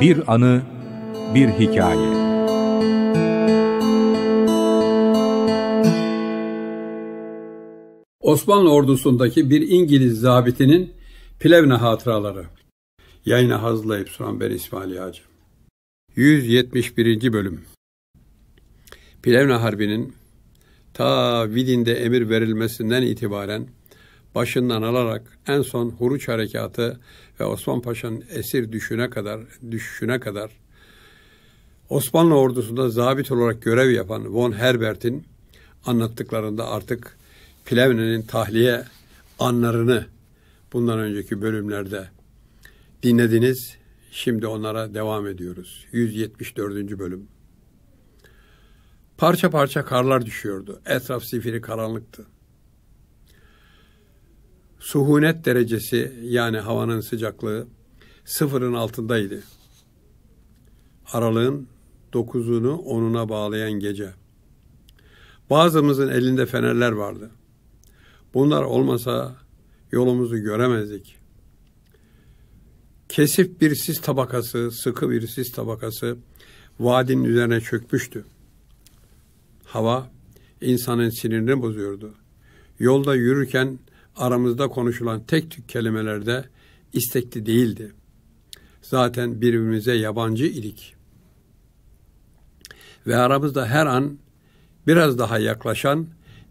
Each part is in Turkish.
Bir anı, bir hikaye. Osmanlı ordusundaki bir İngiliz zabitinin Plevne hatıraları. Yayına hazırlayıp sunan ben İsmail Yağcı. 171. bölüm. Plevne Harbi'nin ta Vidin'de emir verilmesinden itibaren başından alarak en son Huruç Harekatı ve Osman Paşa'nın esir düşüne kadar düşüşüne kadar Osmanlı ordusunda zabit olarak görev yapan von Herbert'in anlattıklarında artık Plevne'nin tahliye anlarını bundan önceki bölümlerde dinlediniz. Şimdi onlara devam ediyoruz. 174. bölüm. Parça parça karlar düşüyordu. Etraf zifiri karanlıktı suhunet derecesi yani havanın sıcaklığı sıfırın altındaydı. Aralığın dokuzunu onuna bağlayan gece. Bazımızın elinde fenerler vardı. Bunlar olmasa yolumuzu göremezdik. Kesif bir sis tabakası, sıkı bir sis tabakası vadinin üzerine çökmüştü. Hava insanın sinirini bozuyordu. Yolda yürürken aramızda konuşulan tek tük kelimelerde istekli değildi. Zaten birbirimize yabancı idik. Ve aramızda her an biraz daha yaklaşan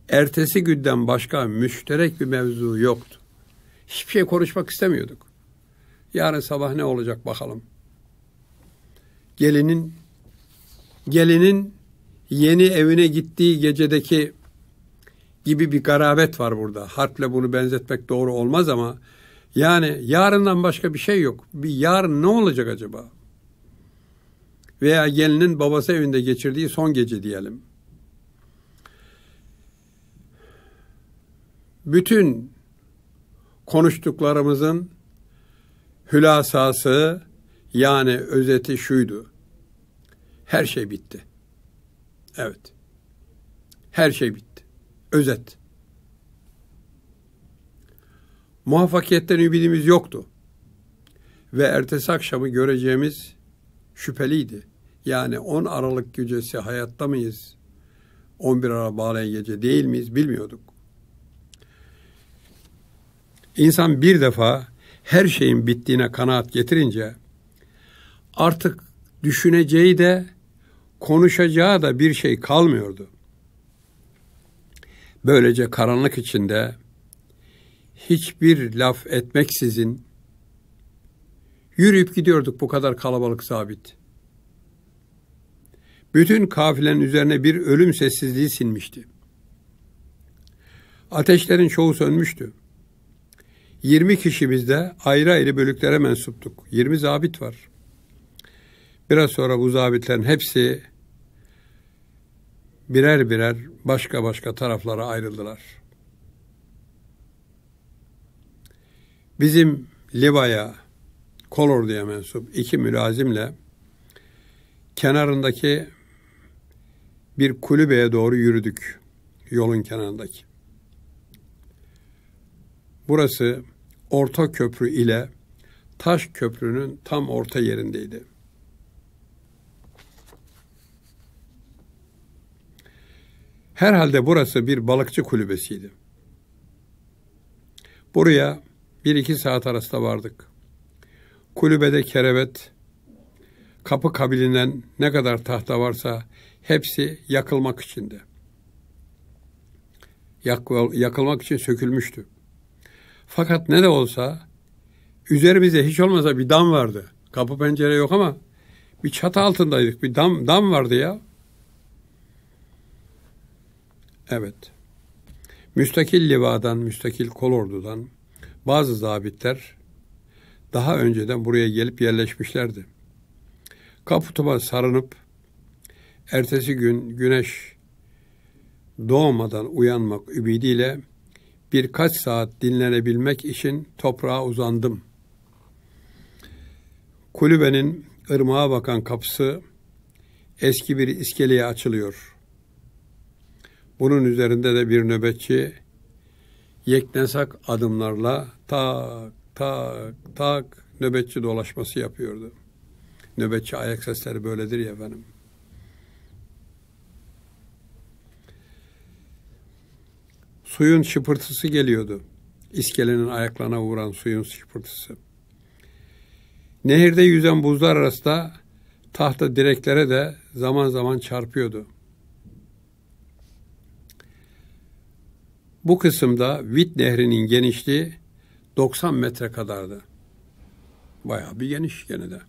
ertesi günden başka müşterek bir mevzu yoktu. Hiçbir şey konuşmak istemiyorduk. Yarın sabah ne olacak bakalım. Gelinin gelinin yeni evine gittiği gecedeki gibi bir garabet var burada. Harple bunu benzetmek doğru olmaz ama yani yarından başka bir şey yok. Bir yarın ne olacak acaba? Veya gelinin babası evinde geçirdiği son gece diyelim. Bütün konuştuklarımızın hülasası yani özeti şuydu. Her şey bitti. Evet. Her şey bitti. Özet. Muvaffakiyetten ümidimiz yoktu. Ve ertesi akşamı göreceğimiz şüpheliydi. Yani 10 Aralık gecesi hayatta mıyız? 11 Aralık bağlayan gece değil miyiz bilmiyorduk. İnsan bir defa her şeyin bittiğine kanaat getirince artık düşüneceği de konuşacağı da bir şey kalmıyordu. Böylece karanlık içinde hiçbir laf etmeksizin yürüyüp gidiyorduk bu kadar kalabalık sabit. Bütün kafilenin üzerine bir ölüm sessizliği sinmişti. Ateşlerin çoğu sönmüştü. 20 kişi bizde ayrı ayrı bölüklere mensuptuk. 20 zabit var. Biraz sonra bu zabitlerin hepsi birer birer başka başka taraflara ayrıldılar. Bizim Liva'ya, diye mensup iki mülazimle kenarındaki bir kulübeye doğru yürüdük yolun kenarındaki. Burası Orta Köprü ile Taş Köprü'nün tam orta yerindeydi. Herhalde burası bir balıkçı kulübesiydi. Buraya bir iki saat arasında vardık. Kulübede kerevet, kapı kabilinden ne kadar tahta varsa hepsi yakılmak içindi. Yak, yakılmak için sökülmüştü. Fakat ne de olsa üzerimize hiç olmazsa bir dam vardı. Kapı pencere yok ama bir çatı altındaydık. Bir dam, dam vardı ya. Evet. Müstakil livadan, müstakil kolordudan bazı zabitler daha önceden buraya gelip yerleşmişlerdi. Kaputuma sarınıp ertesi gün güneş doğmadan uyanmak ümidiyle birkaç saat dinlenebilmek için toprağa uzandım. Kulübenin ırmağa bakan kapısı eski bir iskeleye açılıyor. Bunun üzerinde de bir nöbetçi yeknesak adımlarla tak tak tak nöbetçi dolaşması yapıyordu. Nöbetçi ayak sesleri böyledir ya efendim. Suyun şıpırtısı geliyordu. İskelenin ayaklarına vuran suyun şıpırtısı. Nehirde yüzen buzlar arasında tahta direklere de zaman zaman çarpıyordu. Bu kısımda Vit Nehri'nin genişliği 90 metre kadardı. Bayağı bir geniş gene de.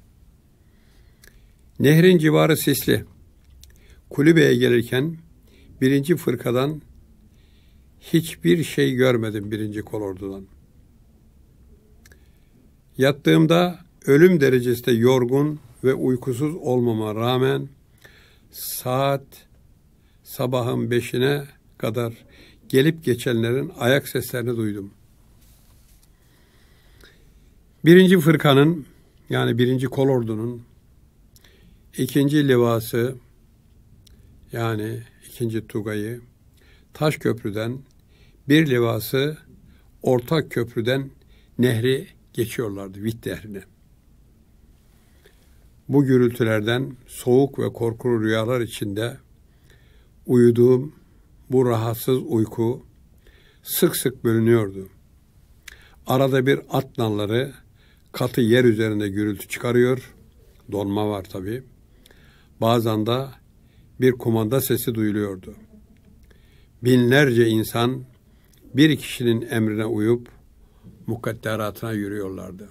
Nehrin civarı sisli. Kulübeye gelirken birinci fırkadan hiçbir şey görmedim birinci kolordudan. Yattığımda ölüm derecesinde yorgun ve uykusuz olmama rağmen saat sabahın beşine kadar gelip geçenlerin ayak seslerini duydum. Birinci fırkanın yani birinci kol ordunun ikinci livası yani ikinci Tugay'ı Taş Köprü'den bir livası Ortak Köprü'den nehri geçiyorlardı Vit nehrine. Bu gürültülerden soğuk ve korkulu rüyalar içinde uyuduğum bu rahatsız uyku sık sık bölünüyordu. Arada bir at nalları katı yer üzerinde gürültü çıkarıyor. Donma var tabi. Bazen de bir kumanda sesi duyuluyordu. Binlerce insan bir kişinin emrine uyup mukadderatına yürüyorlardı.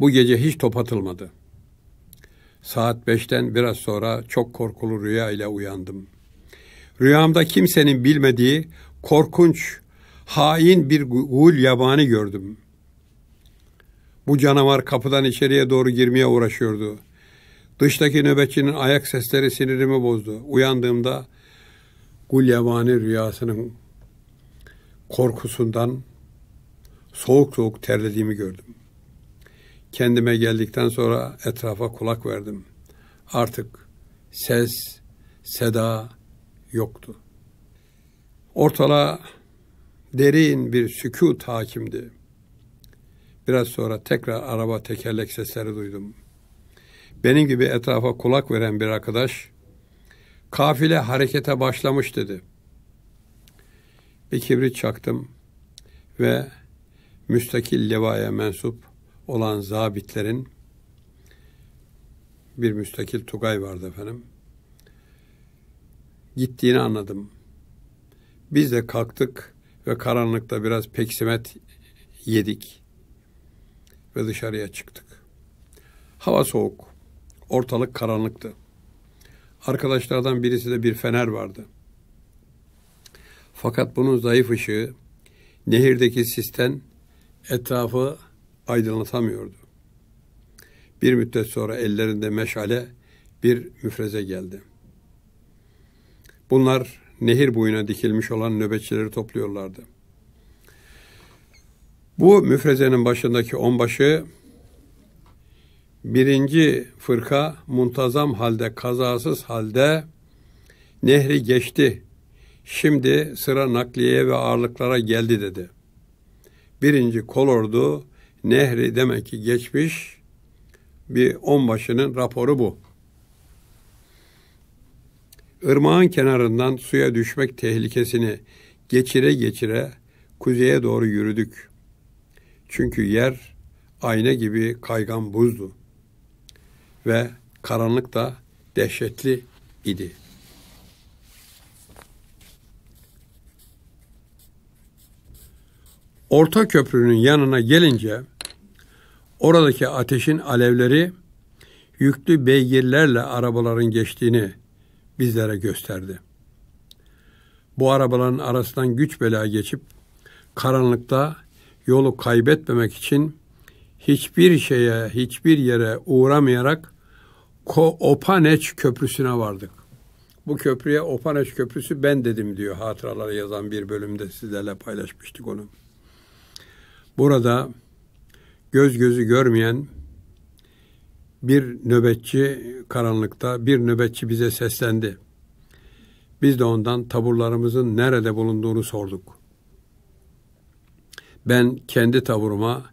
Bu gece hiç top atılmadı. Saat beşten biraz sonra çok korkulu rüya ile uyandım. Rüyamda kimsenin bilmediği korkunç, hain bir gul yabani gördüm. Bu canavar kapıdan içeriye doğru girmeye uğraşıyordu. Dıştaki nöbetçinin ayak sesleri sinirimi bozdu. Uyandığımda gul yabani rüyasının korkusundan soğuk soğuk terlediğimi gördüm. Kendime geldikten sonra etrafa kulak verdim. Artık ses, seda yoktu. Ortala derin bir sükût hakimdi. Biraz sonra tekrar araba tekerlek sesleri duydum. Benim gibi etrafa kulak veren bir arkadaş, kafile harekete başlamış dedi. Bir kibrit çaktım ve müstakil levaya mensup olan zabitlerin bir müstakil Tugay vardı efendim. Gittiğini anladım. Biz de kalktık ve karanlıkta biraz peksimet yedik ve dışarıya çıktık. Hava soğuk. Ortalık karanlıktı. Arkadaşlardan birisi de bir fener vardı. Fakat bunun zayıf ışığı nehirdeki sisten etrafı aydınlatamıyordu. Bir müddet sonra ellerinde meşale bir müfreze geldi. Bunlar nehir boyuna dikilmiş olan nöbetçileri topluyorlardı. Bu müfrezenin başındaki onbaşı birinci fırka muntazam halde kazasız halde nehri geçti. Şimdi sıra nakliye ve ağırlıklara geldi dedi. Birinci kolordu Nehri demek ki geçmiş bir onbaşının raporu bu. Irmağın kenarından suya düşmek tehlikesini geçire geçire kuzeye doğru yürüdük. Çünkü yer ayna gibi kaygan buzdu ve karanlık da dehşetli idi.'' Orta köprünün yanına gelince oradaki ateşin alevleri yüklü beygirlerle arabaların geçtiğini bizlere gösterdi. Bu arabaların arasından güç bela geçip karanlıkta yolu kaybetmemek için hiçbir şeye, hiçbir yere uğramayarak Ko Opaneç Köprüsü'ne vardık. Bu köprüye Opaneç Köprüsü ben dedim diyor hatıraları yazan bir bölümde sizlerle paylaşmıştık onu. Burada göz gözü görmeyen bir nöbetçi karanlıkta bir nöbetçi bize seslendi. Biz de ondan taburlarımızın nerede bulunduğunu sorduk. Ben kendi taburuma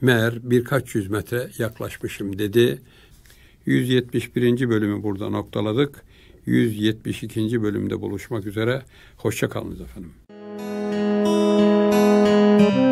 mer birkaç yüz metre yaklaşmışım dedi. 171. bölümü burada noktaladık. 172. bölümde buluşmak üzere. Hoşçakalınız efendim. Müzik